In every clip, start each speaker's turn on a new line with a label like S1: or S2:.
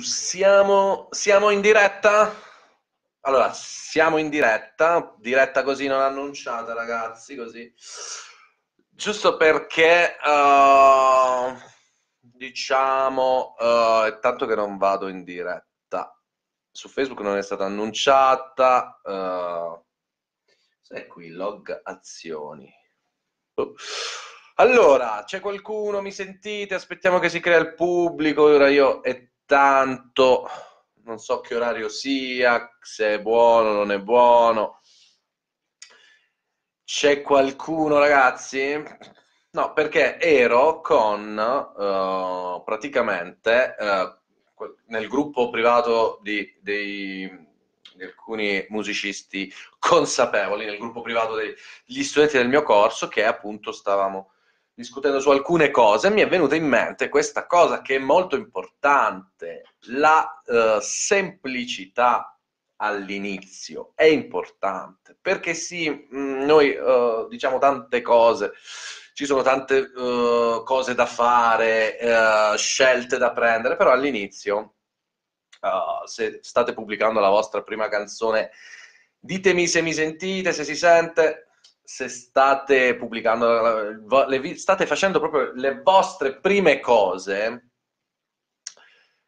S1: siamo, siamo, in diretta? Allora, siamo in diretta, diretta così non annunciata ragazzi, così. Giusto perché, uh, diciamo, uh, è tanto che non vado in diretta. Su Facebook non è stata annunciata. Uh, eh. se è qui, log azioni. Uh. Allora, c'è qualcuno? Mi sentite? Aspettiamo che si crea il pubblico. Ora io è tanto, non so che orario sia, se è buono o non è buono. C'è qualcuno, ragazzi? No, perché ero con uh, praticamente uh, nel gruppo privato di, dei, di alcuni musicisti consapevoli nel gruppo privato degli studenti del mio corso che appunto stavamo discutendo su alcune cose, mi è venuta in mente questa cosa che è molto importante, la eh, semplicità all'inizio è importante perché sì, mm, noi eh, diciamo tante cose, ci sono tante eh, cose da fare, eh, scelte da prendere, però all'inizio eh, se state pubblicando la vostra prima canzone ditemi se mi sentite, se si sente, se state pubblicando, le, state facendo proprio le vostre prime cose,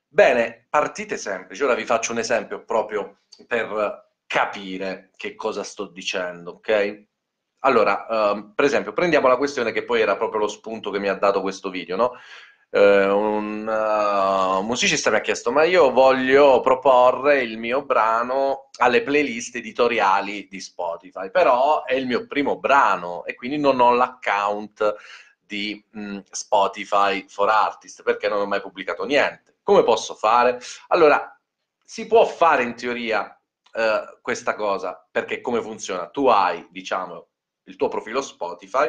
S1: bene, partite semplici. Ora vi faccio un esempio proprio per capire che cosa sto dicendo, ok? Allora, um, per esempio, prendiamo la questione che poi era proprio lo spunto che mi ha dato questo video, no? eh, un uh, musicista mi ha chiesto ma io voglio proporre il mio brano alle playlist editoriali di Spotify, però è il mio primo brano e quindi non ho l'account di mh, mm, Spotify for Artist perché non ho mai pubblicato niente. Come posso fare? Allora, si può fare in teoria eh, questa cosa perché come funziona? Tu hai, diciamo, il tuo profilo Spotify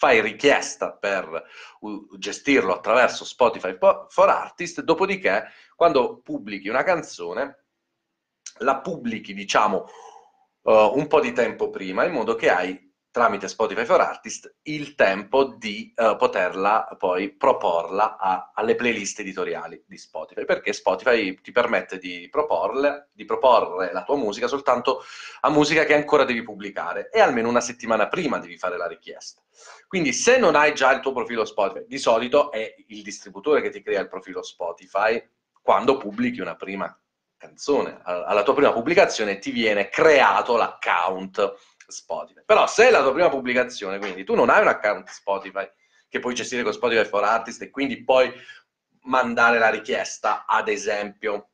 S1: fai richiesta per gestirlo attraverso Spotify for Artist, dopodiché quando pubblichi una canzone la pubblichi, diciamo, uh, un po' di tempo prima, in modo che hai tramite Spotify for Artist il tempo di uh, poterla poi proporla a, alle playlist editoriali di Spotify, perché Spotify ti permette di proporle, di proporre la tua musica soltanto a musica che ancora devi pubblicare e almeno una settimana prima devi fare la richiesta. Quindi se non hai già il tuo profilo Spotify, di solito è il distributore che ti crea il profilo Spotify quando pubblichi una prima canzone, alla tua prima pubblicazione ti viene creato l'account Spotify. Però se è la tua prima pubblicazione, quindi tu non hai un account Spotify che puoi gestire con Spotify for Artist e quindi puoi mandare la richiesta, ad esempio,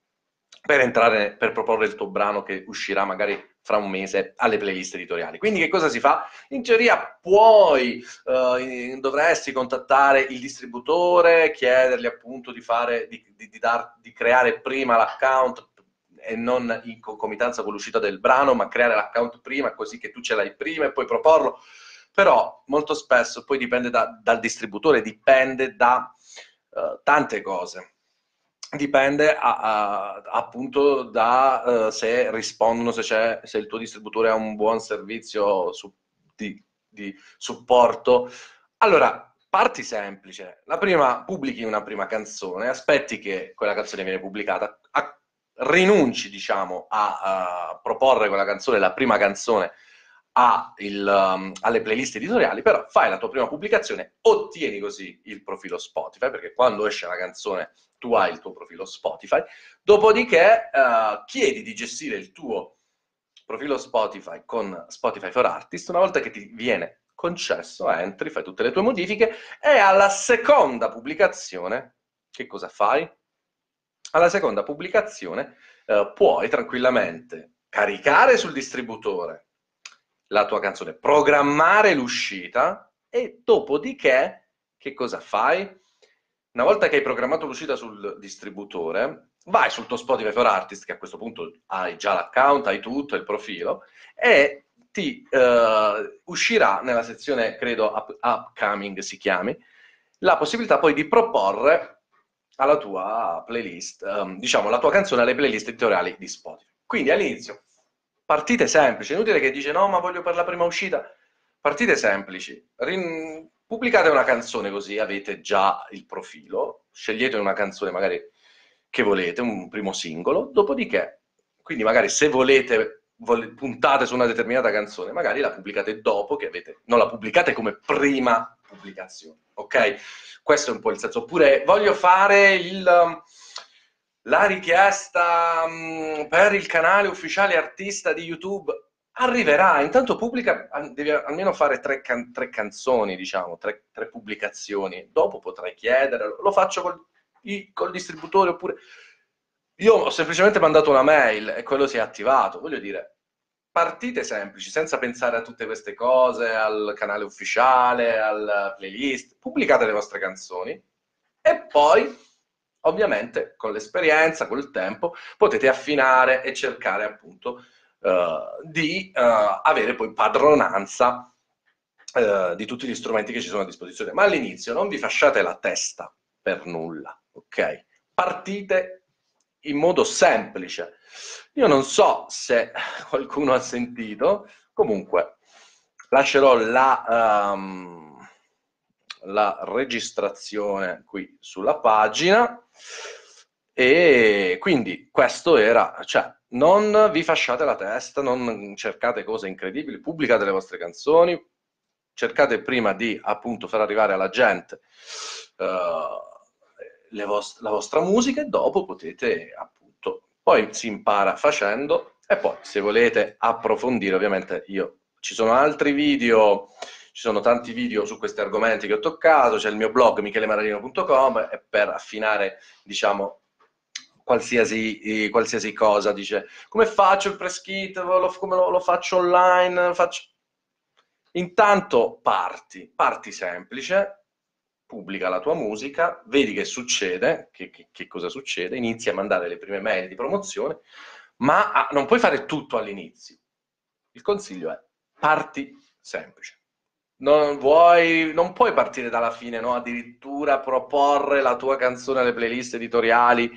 S1: per, entrare, per proporre il tuo brano che uscirà magari fra un mese alle playlist editoriali. Quindi che cosa si fa? In teoria puoi, eh, dovresti contattare il distributore, chiedergli appunto di, fare, di, di, dar, di creare prima l'account e non in concomitanza con l'uscita del brano, ma creare l'account prima, così che tu ce l'hai prima e puoi proporlo. Però molto spesso poi dipende da, dal distributore, dipende da uh, tante cose dipende a, a, appunto da uh, se rispondono, se, se, il tuo distributore ha un buon servizio su, di, di, supporto. Allora, parti semplice. La prima, pubblichi una prima canzone, aspetti che quella canzone viene pubblicata rinunci, diciamo, a, a proporre quella canzone, la prima canzone, il, um, alle playlist editoriali, però fai la tua prima pubblicazione, ottieni così il profilo Spotify, perché quando esce la canzone tu hai il tuo profilo Spotify, dopodiché uh, chiedi di gestire il tuo profilo Spotify con Spotify for Artist, una volta che ti viene concesso, eh, entri, fai tutte le tue modifiche e alla seconda pubblicazione, che cosa fai? alla seconda pubblicazione eh, puoi tranquillamente caricare sul distributore la tua canzone, programmare l'uscita e dopodiché che cosa fai? Una volta che hai programmato l'uscita sul distributore, vai sul tuo Spotify for Artist, che a questo punto hai già l'account, hai tutto, il profilo, e ti eh, uscirà nella sezione, credo, up- upcoming si chiami, la possibilità poi di proporre alla tua playlist, um, diciamo la tua canzone alle playlist editoriali di Spotify. Quindi all'inizio, partite semplici, inutile che dice no ma voglio per la prima uscita, partite semplici, Rin... pubblicate una canzone così avete già il profilo, scegliete una canzone magari che volete, un primo singolo, dopodiché, quindi magari se volete puntate su una determinata canzone, magari la pubblicate dopo che avete, non la pubblicate come prima complicazioni. Ok? Questo è un po' il senso. Oppure voglio fare il um, la richiesta mh, um, per il canale ufficiale artista di YouTube
S2: arriverà.
S1: Intanto pubblica, devi almeno fare tre, can- tre canzoni, diciamo, tre, tre, pubblicazioni. Dopo potrai chiedere, lo faccio col, i, col, distributore oppure... Io ho semplicemente mandato una mail e quello si è attivato. Voglio dire, partite semplici, senza pensare a tutte queste cose, al canale ufficiale, al playlist, pubblicate le vostre canzoni e poi, ovviamente, con l'esperienza, col tempo, potete affinare e cercare appunto uh, di uh, avere poi padronanza uh, di tutti gli strumenti che ci sono a disposizione. Ma all'inizio non vi fasciate la testa per nulla, ok? Partite in modo semplice. Io non so se qualcuno ha sentito, comunque lascerò la, um, la registrazione qui sulla pagina e quindi questo era, cioè non vi fasciate la testa, non cercate cose incredibili, pubblicate le vostre canzoni, cercate prima di appunto far arrivare alla gente uh, vostre, la vostra musica e dopo potete appunto, poi si impara facendo e poi se volete approfondire ovviamente io ci sono altri video ci sono tanti video su questi argomenti che ho toccato, c'è il mio blog michelemaralino.com e per affinare, diciamo, qualsiasi, qualsiasi, cosa, dice come faccio il press come lo, lo faccio online, faccio... Intanto parti, parti semplice, pubblica la tua musica, vedi che succede, che, che, che cosa succede, inizi a mandare le prime mail di promozione, ma a, non puoi fare tutto all'inizio. Il consiglio è parti semplice. Non, vuoi, non puoi partire dalla fine, no? addirittura proporre la tua canzone alle playlist editoriali.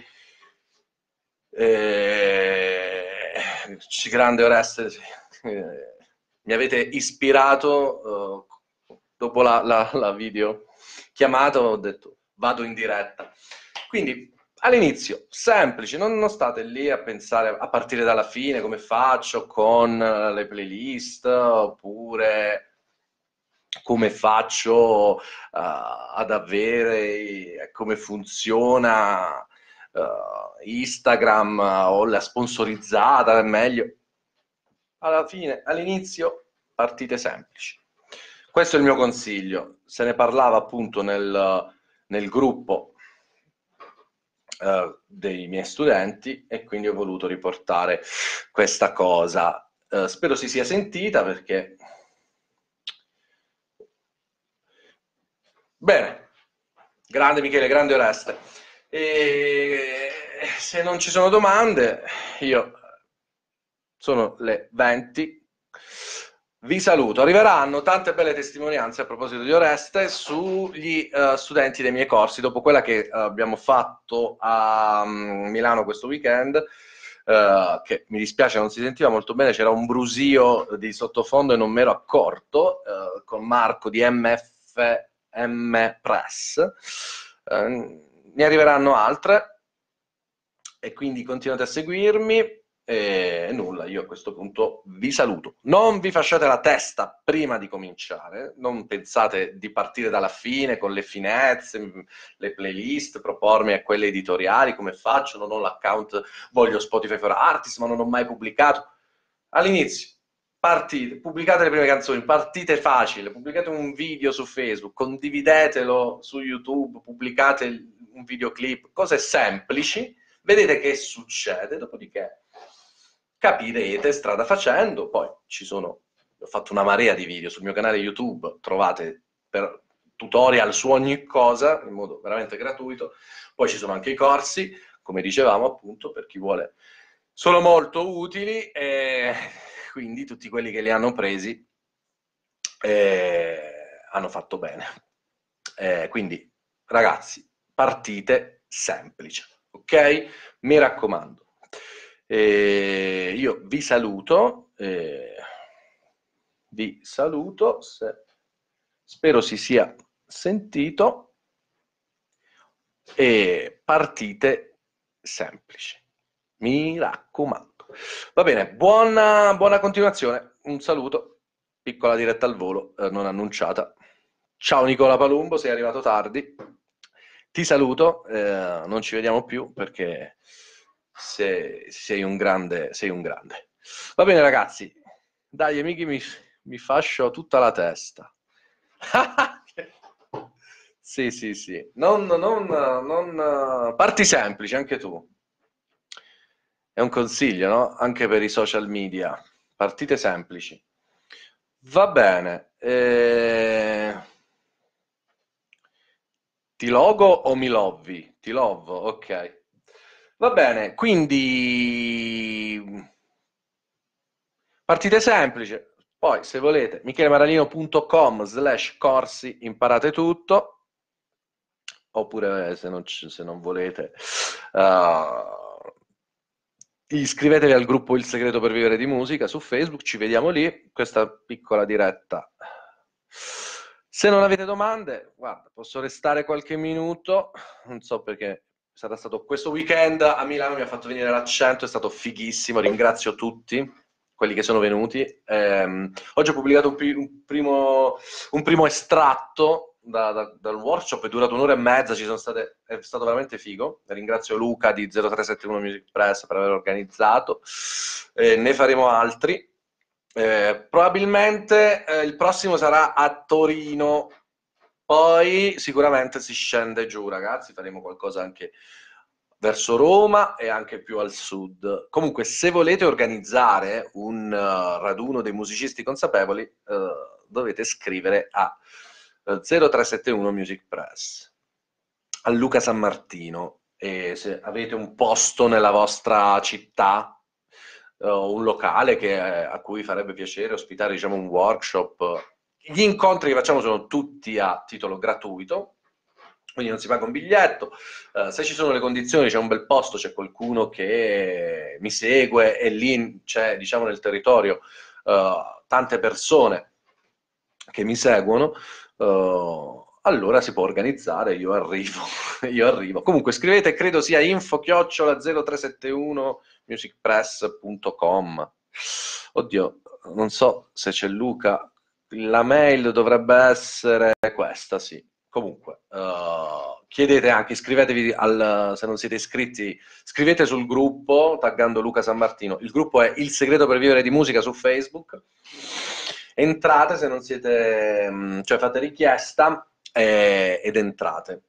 S1: Eh, grande Oreste, eh, mi avete ispirato eh, dopo la, la, la video chiamata ho detto vado in diretta. Quindi all'inizio, semplice, non, non, state lì a pensare a partire dalla fine come faccio con eh, le playlist oppure come faccio uh, ad avere, eh, come funziona uh, Instagram uh, o la sponsorizzata, è meglio. Alla fine, all'inizio, partite semplici. Questo è il mio consiglio. Se ne parlava appunto nel, nel gruppo eh, dei miei studenti e quindi ho voluto riportare questa cosa. Eh, spero si sia sentita perché... Bene, grande Michele, grande Oreste. E se non ci sono domande, io sono le 20. Vi saluto. Arriveranno tante belle testimonianze a proposito di Oreste sugli uh, studenti dei miei corsi, dopo quella che uh, abbiamo fatto a um, Milano questo weekend. Uh, che mi dispiace non si sentiva molto bene, c'era un brusio di sottofondo e non me ero accorto, uh, con Marco di MFM Press. Uh, ne arriveranno altre e quindi continuate a seguirmi. E nulla, io a questo punto vi saluto. Non vi facciate la testa prima di cominciare, non pensate di partire dalla fine con le finezze, mm, le playlist, propormi a quelle editoriali come faccio, non ho l'account, voglio Spotify for Artists, ma non ho mai pubblicato. All'inizio, partite, pubblicate le prime canzoni, partite facile, pubblicate un video su Facebook, condividetelo su YouTube, pubblicate un videoclip, cose semplici, vedete che succede, dopodiché capirete strada facendo, poi ci sono, ho fatto una marea di video sul mio canale YouTube, trovate per tutorial su ogni cosa in modo veramente gratuito, poi ci sono anche i corsi, come dicevamo appunto, per chi vuole, sono molto utili e quindi tutti quelli che li hanno presi eh, hanno fatto bene. Eh, quindi ragazzi, partite semplice, ok? Mi raccomando. E eh, io vi saluto, eh, vi saluto, se, spero si sia sentito e partite semplici, mi raccomando. Va bene, buona, buona continuazione, un saluto, piccola diretta al volo, eh, non annunciata. Ciao Nicola Palumbo, sei arrivato tardi, ti saluto, eh, non ci vediamo più perché se sei un grande, sei un grande. Va bene ragazzi, dai amici mi, mi fascio tutta la testa. sì, sì, sì. Non, non, non... Parti semplici anche tu. È un consiglio, no? Anche per i social media. Partite semplici. Va bene. Eh... Ti logo o mi lovvi? Ti lovo, ok. Va bene, quindi partite semplice. Poi, se volete, michelemaralino.com slash corsi, imparate tutto. Oppure, se non, se non volete, uh, iscrivetevi al gruppo Il Segreto per Vivere di Musica su Facebook. Ci vediamo lì. Questa piccola diretta. Se non avete domande, guarda, posso restare qualche minuto. Non so perché sarà stato questo weekend a Milano, mi ha fatto venire l'accento, è stato fighissimo, ringrazio tutti quelli che sono venuti. Eh, oggi ho pubblicato un, pri- un, primo, un primo, estratto da, da, dal workshop, è durato un'ora e mezza, state, è stato veramente figo. Ringrazio Luca di 0371 Music Press per aver organizzato, eh, ne faremo altri. Eh, probabilmente eh, il prossimo sarà a Torino poi sicuramente si scende giù, ragazzi, faremo qualcosa anche verso Roma e anche più al sud. Comunque, se volete organizzare un uh, raduno dei musicisti consapevoli, uh, dovete scrivere a 0371 eh, Music Press a Luca San Martino e se avete un posto nella vostra città uh, un locale che, a cui farebbe piacere ospitare diciamo, un workshop gli incontri che facciamo sono tutti a titolo gratuito, quindi non si paga un biglietto. Uh, se ci sono le condizioni, c'è un bel posto, c'è qualcuno che mi segue e lì c'è, diciamo, nel territorio uh, tante persone che mi seguono, uh, allora si può organizzare, io arrivo, io arrivo. Comunque scrivete, credo sia info-0371musicpress.com. Oddio, non so se c'è Luca la mail dovrebbe essere questa, sì. Comunque, uh, chiedete anche, iscrivetevi al, se non siete iscritti, scrivete sul gruppo taggando Luca San Martino. Il gruppo è Il segreto per vivere di musica su Facebook. Entrate se non siete, mm, cioè fate richiesta e, eh, ed entrate.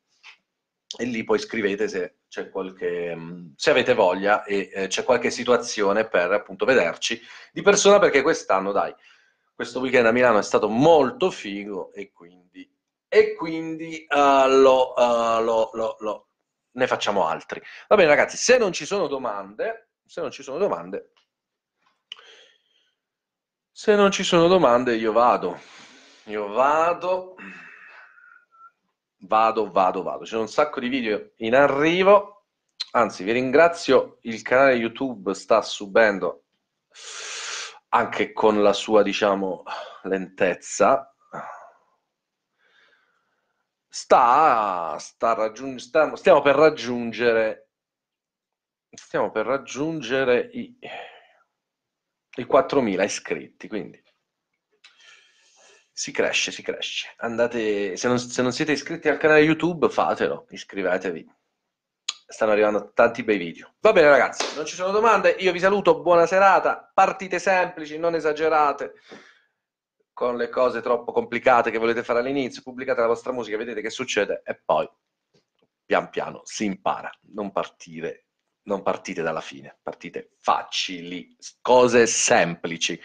S1: E lì poi scrivete se, c'è qualche, mm, se avete voglia e eh, c'è qualche situazione per appunto vederci di persona perché quest'anno, dai, questo weekend a Milano è stato molto figo e quindi, e quindi uh, lo, uh, lo, lo, lo, ne facciamo altri. Va bene ragazzi, se non ci sono domande, se non ci sono domande, se non ci sono domande io vado, io vado, vado, vado, vado. C'è un sacco di video in arrivo, anzi vi ringrazio, il canale YouTube sta subendo anche con la sua, diciamo, lentezza, sta, sta raggiung- stiamo, stiamo, per raggiungere, stiamo per raggiungere i, i 4.000 iscritti, quindi si cresce, si cresce. Andate, se non, se non siete iscritti al canale YouTube, fatelo, iscrivetevi stanno arrivando tanti bei video. Va bene ragazzi, non ci sono domande, io vi saluto, buona serata, partite semplici, non esagerate con le cose troppo complicate che volete fare all'inizio, pubblicate la vostra musica, vedete che succede e poi pian piano si impara, non partire non partite dalla fine, partite facili, cose semplici.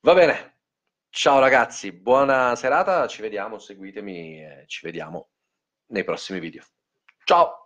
S1: Va bene. Ciao ragazzi, buona serata, ci vediamo, seguitemi e ci vediamo nei prossimi video. Ciao.